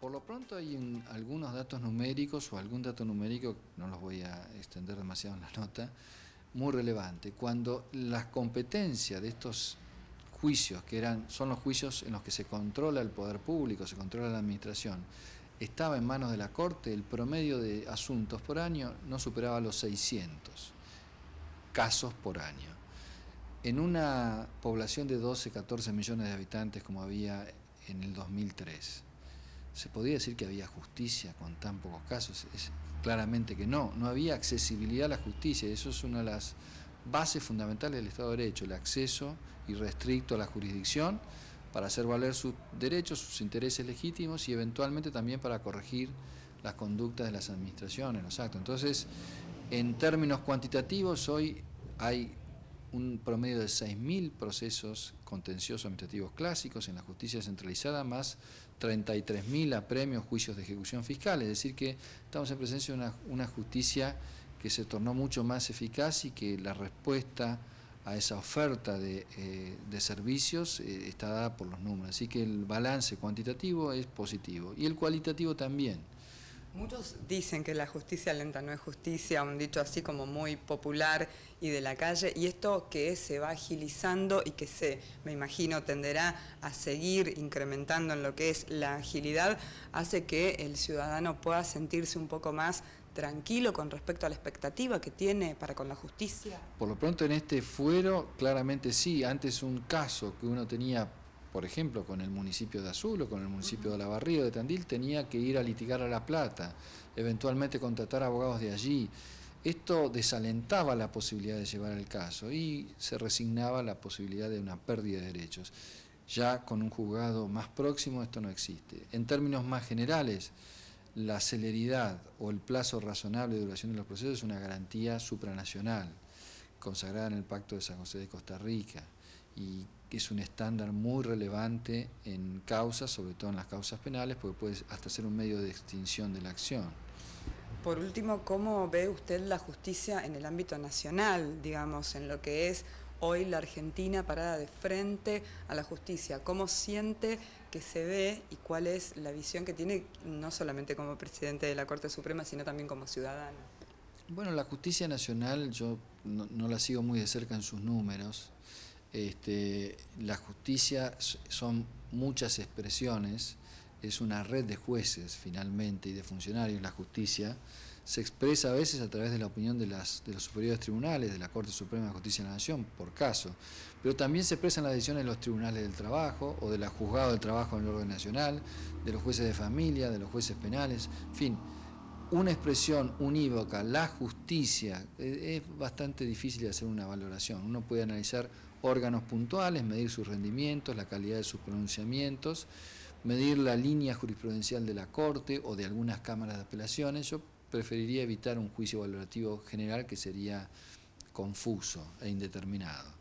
Por lo pronto hay algunos datos numéricos o algún dato numérico, no los voy a extender demasiado en la nota, muy relevante. Cuando la competencia de estos juicios, que eran, son los juicios en los que se controla el poder público, se controla la administración, estaba en manos de la Corte, el promedio de asuntos por año no superaba los 600 casos por año. En una población de 12, 14 millones de habitantes como había en el 2003. ¿Se podía decir que había justicia con tan pocos casos? Es, claramente que no, no había accesibilidad a la justicia, eso es una de las bases fundamentales del Estado de Derecho, el acceso irrestricto a la jurisdicción para hacer valer sus derechos, sus intereses legítimos y eventualmente también para corregir las conductas de las administraciones, los actos. Entonces, en términos cuantitativos, hoy hay un promedio de 6.000 procesos contenciosos administrativos clásicos en la justicia centralizada, más 33.000 premios juicios de ejecución fiscal. Es decir, que estamos en presencia de una, justicia que se tornó mucho más eficaz y que la respuesta a esa oferta de, eh, servicios eh, está dada por los números. Así que el balance cuantitativo es positivo y el cualitativo también. Muchos dicen que la justicia lenta no es justicia, un dicho así como muy popular y de la calle, y esto que se va agilizando y que se, me imagino, tenderá a seguir incrementando en lo que es la agilidad, hace que el ciudadano pueda sentirse un poco más tranquilo con respecto a la expectativa que tiene para con la justicia. Por lo pronto en este fuero, claramente sí, antes un caso que uno tenía por ejemplo, con el municipio de Azul o con el municipio de La de Tandil, tenía que ir a litigar a La Plata, eventualmente contratar abogados de allí. Esto desalentaba la posibilidad de llevar el caso y se resignaba la posibilidad de una pérdida de derechos. Ya con un juzgado más próximo esto no existe. En términos más generales, la celeridad o el plazo razonable de duración de los procesos es una garantía supranacional, consagrada en el Pacto de San José de Costa Rica y que es un estándar muy relevante en causas, sobre todo en las causas penales, porque puede hasta ser un medio de extinción de la acción. Por último, ¿cómo ve usted la justicia en el ámbito nacional, digamos, en lo que es hoy la Argentina parada de frente a la justicia? ¿Cómo siente que se ve y cuál es la visión que tiene, no solamente como presidente de la Corte Suprema, sino también como ciudadano? Bueno, la justicia nacional yo no la sigo muy de cerca en sus números. Este, la justicia son muchas expresiones, es una red de jueces finalmente y de funcionarios, la justicia se expresa a veces a través de la opinión de, las, de los superiores tribunales, de la Corte Suprema de Justicia de la Nación, por caso, pero también se expresan las decisiones de los tribunales del trabajo o de la juzgado del trabajo en el orden nacional, de los jueces de familia, de los jueces penales, en fin, una expresión unívoca, la justicia, e-, es bastante difícil de hacer una valoración, uno puede analizar órganos puntuales, medir sus rendimientos, la calidad de sus pronunciamientos, medir la línea jurisprudencial de la Corte o de algunas cámaras de apelaciones. Yo preferiría evitar un juicio valorativo general que sería confuso e indeterminado.